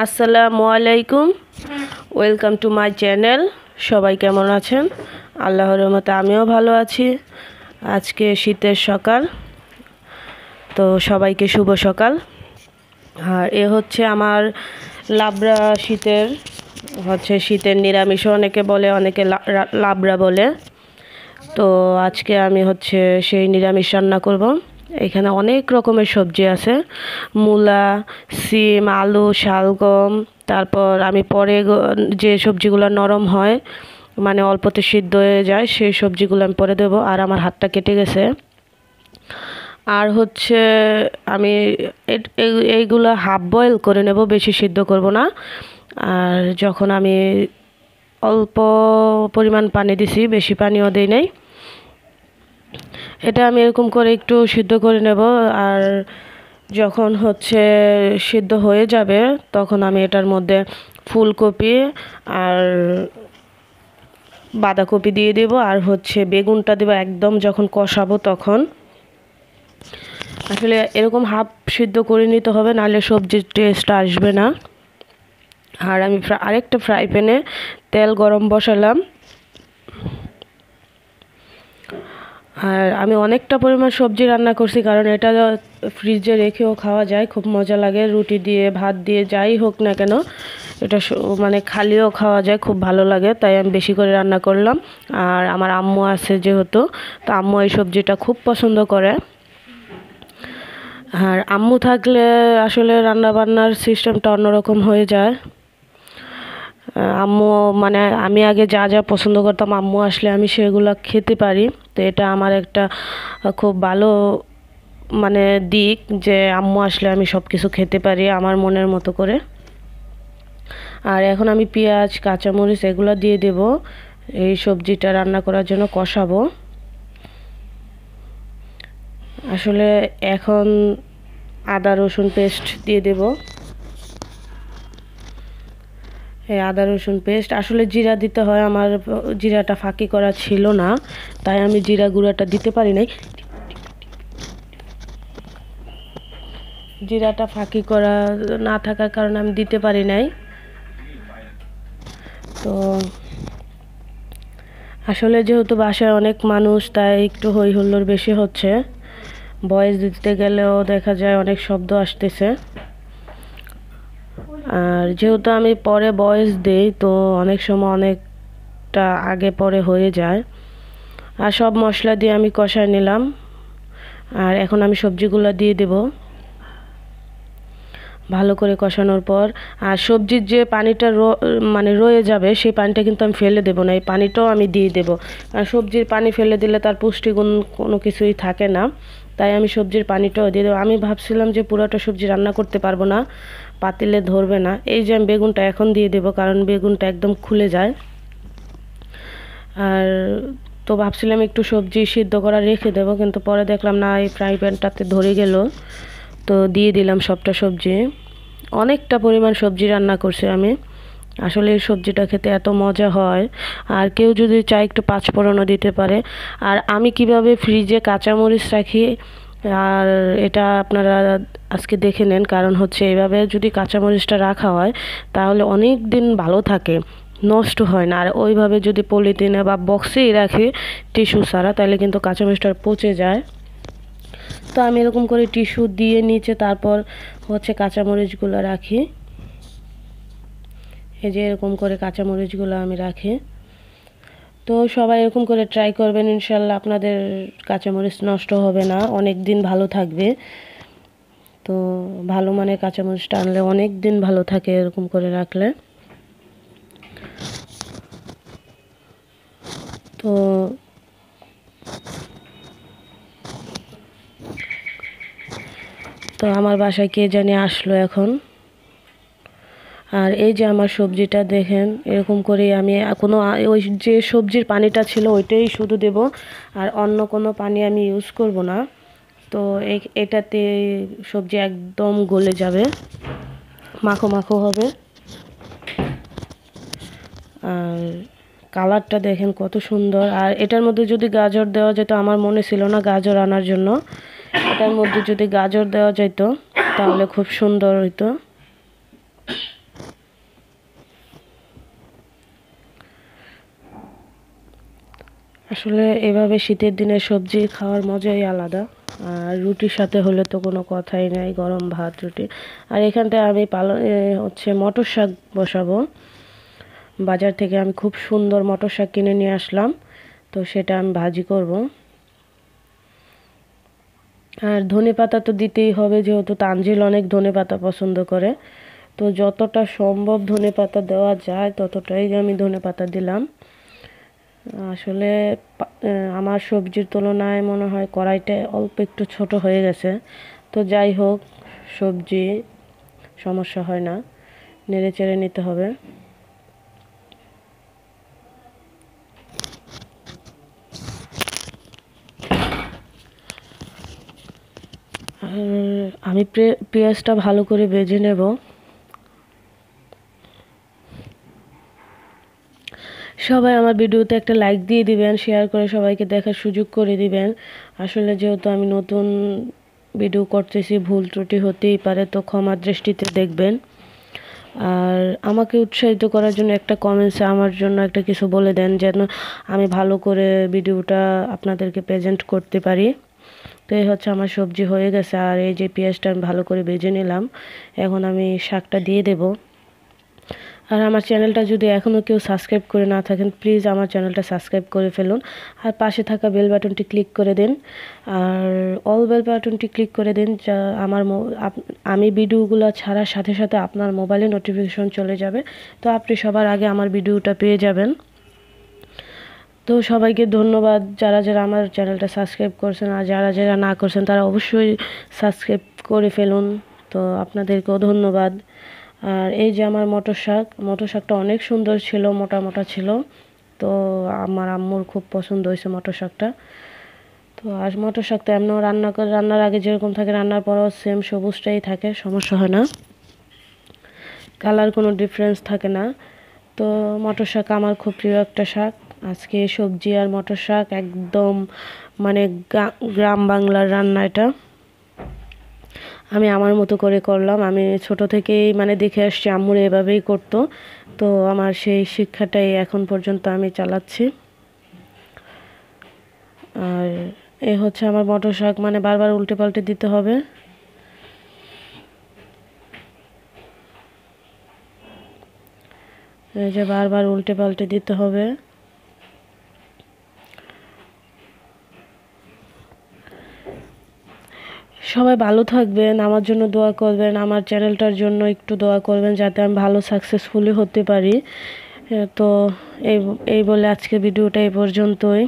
আসসালামু আলাইকুম welcome to my channel সবাই কেমন আছেন আল্লাহর মতো আমিও ভালো আছি আজকে শীতের সকাল তো সবাইকে শুভ সকাল আর এ হচ্ছে আমার লাবড়া শীতের হচ্ছে শীতের নিরামিষও অনেকে বলে অনেকে লাবড়া বলে তো আজকে আমি হচ্ছে সেই নিরামিষ রান্না করবো এখানে অনেক রকমের সবজি আছে মূলা সিম আলু শালগম তারপর আমি পরে যে সবজিগুলো নরম হয় মানে অল্পতে সিদ্ধ হয়ে যায় সেই সবজিগুলো আমি পরে দেবো আর আমার হাতটা কেটে গেছে আর হচ্ছে আমি এইগুলো হাফ বয়েল করে নেব বেশি সিদ্ধ করব না আর যখন আমি অল্প পরিমাণ পানি দিছি বেশি পানিও দিই নেই এটা আমি এরকম করে একটু সিদ্ধ করে নেব আর যখন হচ্ছে সিদ্ধ হয়ে যাবে তখন আমি এটার মধ্যে ফুলকপি আর বাঁধাকপি দিয়ে দেব আর হচ্ছে বেগুনটা দেবো একদম যখন কষাবো তখন আসলে এরকম হাফ সিদ্ধ করে নিতে হবে নাহলে সবজির টেস্ট আসবে না আর আমি আরেকটা ফ্রাই প্যানে তেল গরম বসালাম আর আমি অনেকটা পরিমাণ সবজি রান্না করছি কারণ এটা ফ্রিজে রেখেও খাওয়া যায় খুব মজা লাগে রুটি দিয়ে ভাত দিয়ে যাই হোক না কেন এটা মানে খালিও খাওয়া যায় খুব ভালো লাগে তাই আমি বেশি করে রান্না করলাম আর আমার আম্মু আছে যেহেতু তো আম্মু এই সবজিটা খুব পছন্দ করে আর আম্মু থাকলে আসলে রান্নাবান্নার সিস্টেমটা অন্যরকম হয়ে যায় আম্মু মানে আমি আগে যা যা পছন্দ করতাম আম্মু আসলে আমি সেগুলো খেতে পারি তো এটা আমার একটা খুব ভালো মানে দিক যে আম্মু আসলে আমি সব কিছু খেতে পারি আমার মনের মতো করে আর এখন আমি পেঁয়াজ কাঁচামরিচ এগুলো দিয়ে দেব এই সবজিটা রান্না করার জন্য কষাবো আসলে এখন আদা রসুন পেস্ট দিয়ে দেবো হ্যাঁ আদা রসুন পেস্ট আসলে জিরা দিতে হয় আমার জিরাটা ফাঁকি করা ছিল না তাই আমি জিরা গুঁড়াটা দিতে পারি নাই জিরাটা ফাঁকি করা না থাকার কারণে আমি দিতে পারি নাই তো আসলে যেহেতু বাসায় অনেক মানুষ তাই একটু হই হুল্লোর বেশি হচ্ছে বয়স দিতে গেলেও দেখা যায় অনেক শব্দ আসতেছে আর যেহেতু আমি পরে বয়স দেই তো অনেক সময় অনেকটা আগে পরে হয়ে যায় আর সব মশলা দিয়ে আমি কষায় নিলাম আর এখন আমি সবজিগুলো দিয়ে দেব ভালো করে কষানোর পর আর সবজির যে পানিটা মানে রয়ে যাবে সেই পানিটা কিন্তু আমি ফেলে দেব না এই পানিটাও আমি দিয়ে দেব কারণ সবজির পানি ফেলে দিলে তার পুষ্টিগুণ কোনো কিছুই থাকে না তাই আমি সবজির পানিটাও দিয়ে দেবো আমি ভাবছিলাম যে পুরোটা সবজি রান্না করতে পারবো না পাতিলে ধরবে না এই যে আমি বেগুনটা এখন দিয়ে দেবো কারণ বেগুনটা একদম খুলে যায় আর তো ভাবছিলাম একটু সবজি সিদ্ধ করা রেখে দেব কিন্তু পরে দেখলাম না এই ফ্রাই প্যানটাতে ধরে গেল তো দিয়ে দিলাম সবটা সবজি অনেকটা পরিমাণ সবজি রান্না করছি আমি আসলে এই সবজিটা খেতে এত মজা হয় আর কেউ যদি চায় একটু পাঁচফোড়নও দিতে পারে আর আমি কিভাবে ফ্রিজে কাঁচামরিচ রাখি আর এটা আপনারা আজকে দেখে নেন কারণ হচ্ছে এভাবে যদি কাঁচামরিচটা রাখা হয় তাহলে অনেক দিন ভালো থাকে নষ্ট হয় না আর ওইভাবে যদি পলিথিনে বা বক্সেই রাখি টিস্যু ছাড়া তাহলে কিন্তু কাঁচামরিচটা পচে যায় তো আমি এরকম করে টিস্যু দিয়ে নিচে তারপর হচ্ছে কাঁচামরিচগুলো রাখি এই যে এরকম করে কাঁচামরিচগুলো আমি রাখি তো সবাই এরকম করে ট্রাই করবেন ইনশাল্লাহ আপনাদের কাঁচামরিচ নষ্ট হবে না অনেক দিন ভালো থাকবে তো ভালো মানে কাঁচামরিচটা আনলে অনেক দিন ভালো থাকে এরকম করে রাখলে তো তো আমার বাসায় কে জানি আসলো এখন আর এই যে আমার সবজিটা দেখেন এরকম করে আমি কোনো ওই যে সবজির পানিটা ছিল ওইটাই শুধু দেব আর অন্য কোনো পানি আমি ইউজ করব না তো এটাতে সবজি একদম গলে যাবে মাখো মাখো হবে আর কালারটা দেখেন কত সুন্দর আর এটার মধ্যে যদি গাজর দেওয়া যেত আমার মনে ছিল না গাজর আনার জন্য এটার মধ্যে যদি গাজর দেওয়া যেত তাহলে খুব সুন্দর হইতো আসলে এভাবে শীতের দিনে সবজি খাওয়ার মজাই আলাদা আর রুটির সাথে হলে তো কোনো কথাই নাই গরম ভাত রুটি আর এখানটায় আমি পালন হচ্ছে মটর শাক বসাবো বাজার থেকে আমি খুব সুন্দর মটর শাক কিনে নিয়ে আসলাম তো সেটা আমি ভাজি করব আর ধনে পাতা তো দিতেই হবে যেহেতু তানজিল অনেক ধনে পাতা পছন্দ করে তো যতটা সম্ভব ধনে পাতা দেওয়া যায় ততটাই আমি ধনে পাতা দিলাম আসলে আমার সবজির তুলনায় মনে হয় কড়াইটা অল্প একটু ছোট হয়ে গেছে তো যাই হোক সবজি সমস্যা হয় না নেড়ে চেড়ে নিতে হবে আর আমি পেঁয়াজটা ভালো করে বেজে নেব সবাই আমার ভিডিওতে একটা লাইক দিয়ে দিবেন শেয়ার করে সবাইকে দেখার সুযোগ করে দিবেন আসলে যেহেতু আমি নতুন ভিডিও করতেছি ভুল ত্রুটি হতেই পারে তো ক্ষমা দৃষ্টিতে দেখবেন আর আমাকে উৎসাহিত করার জন্য একটা কমেন্টসে আমার জন্য একটা কিছু বলে দেন যেন আমি ভালো করে ভিডিওটা আপনাদেরকে প্রেজেন্ট করতে পারি তো এই হচ্ছে আমার সবজি হয়ে গেছে আর এই যে পেঁয়াজটা আমি ভালো করে বেজে নিলাম এখন আমি শাকটা দিয়ে দেব আর আমার চ্যানেলটা যদি এখনও কেউ সাবস্ক্রাইব করে না থাকেন প্লিজ আমার চ্যানেলটা সাবস্ক্রাইব করে ফেলুন আর পাশে থাকা বেল বাটনটি ক্লিক করে দিন আর অল বেল বাটনটি ক্লিক করে দিন যা আমার আমি ভিডিওগুলো ছাড়ার সাথে সাথে আপনার মোবাইলে নোটিফিকেশন চলে যাবে তো আপনি সবার আগে আমার ভিডিওটা পেয়ে যাবেন তো সবাইকে ধন্যবাদ যারা যারা আমার চ্যানেলটা সাবস্ক্রাইব করছেন আর যারা যারা না করছেন তারা অবশ্যই সাবস্ক্রাইব করে ফেলুন তো আপনাদেরকেও ধন্যবাদ আর এই যে আমার মটর শাক মটর শাকটা অনেক সুন্দর ছিল মোটা মোটা ছিল তো আমার আম্মুর খুব পছন্দ হয়েছে মটর শাকটা তো আর মটর শাক তো এমনও রান্না করে রান্নার আগে যেরকম থাকে রান্নার পরও সেম সবুজটাই থাকে সমস্যা হয় না কালার কোনো ডিফারেন্স থাকে না তো মটর শাক আমার খুব প্রিয় একটা শাক আজকে সবজি আর মটর শাক একদম মানে গ্রাম বাংলার রান্না এটা আমি আমার মতো করে করলাম আমি ছোট থেকেই মানে দেখে আসছি আম্মুর এভাবেই করতো তো আমার সেই শিক্ষাটাই এখন পর্যন্ত আমি চালাচ্ছি আর এ হচ্ছে আমার মটর শাক মানে বারবার উল্টে পাল্টে দিতে হবে এই যে বারবার উল্টে পাল্টে দিতে হবে সবাই ভালো থাকবেন আমার জন্য দোয়া করবেন আমার চ্যানেলটার জন্য একটু দোয়া করবেন যাতে আমি ভালো সাকসেসফুলি হতে পারি তো এই এই বলে আজকে ভিডিওটা এই পর্যন্তই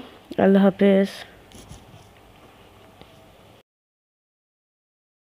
আল্লাহ হাফেজ